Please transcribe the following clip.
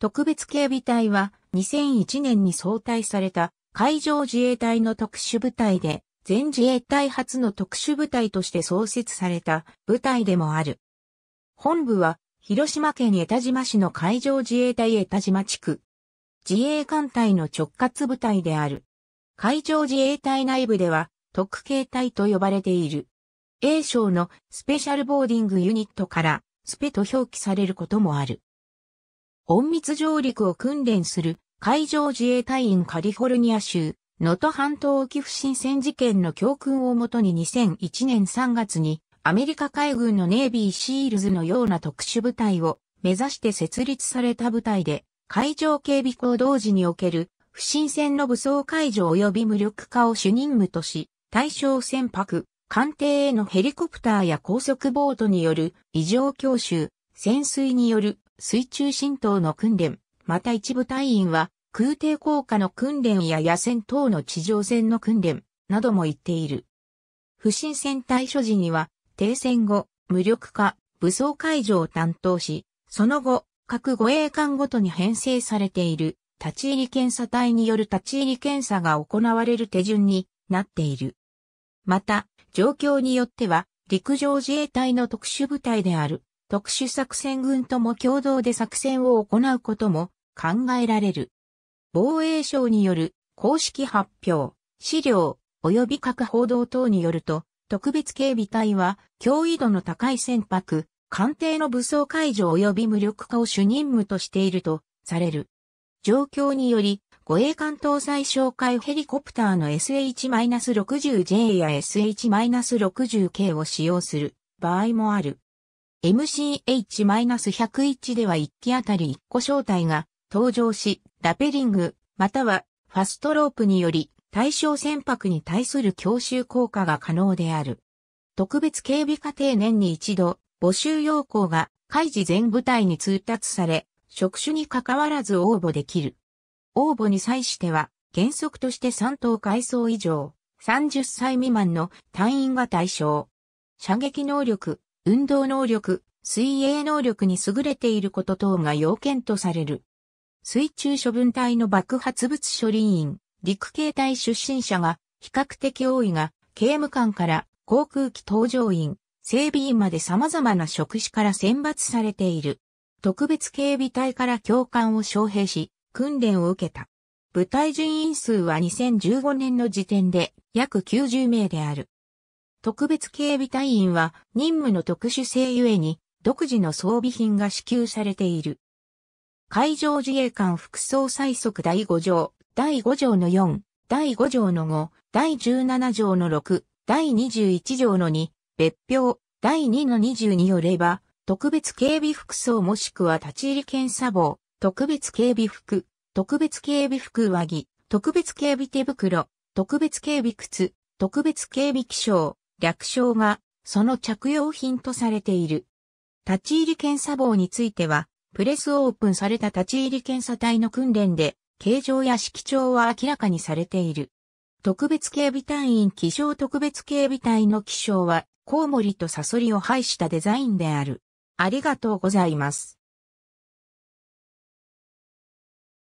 特別警備隊は2001年に総体された海上自衛隊の特殊部隊で、全自衛隊初の特殊部隊として創設された部隊でもある。本部は広島県江田島市の海上自衛隊江田島地区。自衛艦隊の直轄部隊である。海上自衛隊内部では特警隊と呼ばれている。A 省のスペシャルボーディングユニットからスペと表記されることもある。隠密上陸を訓練する海上自衛隊員カリフォルニア州、能登半島沖不審船事件の教訓をもとに2001年3月にアメリカ海軍のネイビーシールズのような特殊部隊を目指して設立された部隊で海上警備行動時における不審船の武装解除及び無力化を主任務とし、対象船舶、艦艇へのヘリコプターや高速ボートによる異常教習、潜水による水中浸透の訓練、また一部隊員は空挺効果の訓練や野戦等の地上戦の訓練なども言っている。不審戦隊所時には停戦後、無力化、武装解除を担当し、その後、各護衛艦ごとに編成されている立ち入り検査隊による立ち入り検査が行われる手順になっている。また、状況によっては、陸上自衛隊の特殊部隊である特殊作戦軍とも共同で作戦を行うことも考えられる。防衛省による公式発表、資料、及び各報道等によると、特別警備隊は脅威度の高い船舶、艦艇の武装解除及び無力化を主任務としているとされる。状況により、護衛艦搭載哨戒ヘリコプターの SH-60J や SH-60K を使用する場合もある。MCH-101 では1機あたり1個招待が登場し、ラペリング、またはファストロープにより対象船舶に対する強襲効果が可能である。特別警備課程年に一度、募集要項が海事全部隊に通達され、職種に関わらず応募できる。応募に際しては、原則として3等階層以上、30歳未満の隊員が対象。射撃能力、運動能力、水泳能力に優れていること等が要件とされる。水中処分隊の爆発物処理員、陸警隊出身者が比較的多いが、刑務官から航空機搭乗員、整備員まで様々な職種から選抜されている。特別警備隊から教官を招聘し、訓練を受けた。部隊人員数は2015年の時点で約90名である。特別警備隊員は任務の特殊性ゆえに独自の装備品が支給されている。海上自衛官副総裁則第5条、第5条の4、第5条の5、第17条の6、第21条の2、別表、第2の20によれば、特別警備服装もしくは立ち入り検査棒、特別警備服、特別警備服上着、特別警備手袋、特別警備靴、特別警備気象、略称がその着用品とされている。立ち入り検査棒については、プレスオープンされた立ち入り検査隊の訓練で、形状や色調は明らかにされている。特別警備隊員気象特別警備隊の気象は、コウモリとサソリを配したデザインである。ありがとうございます。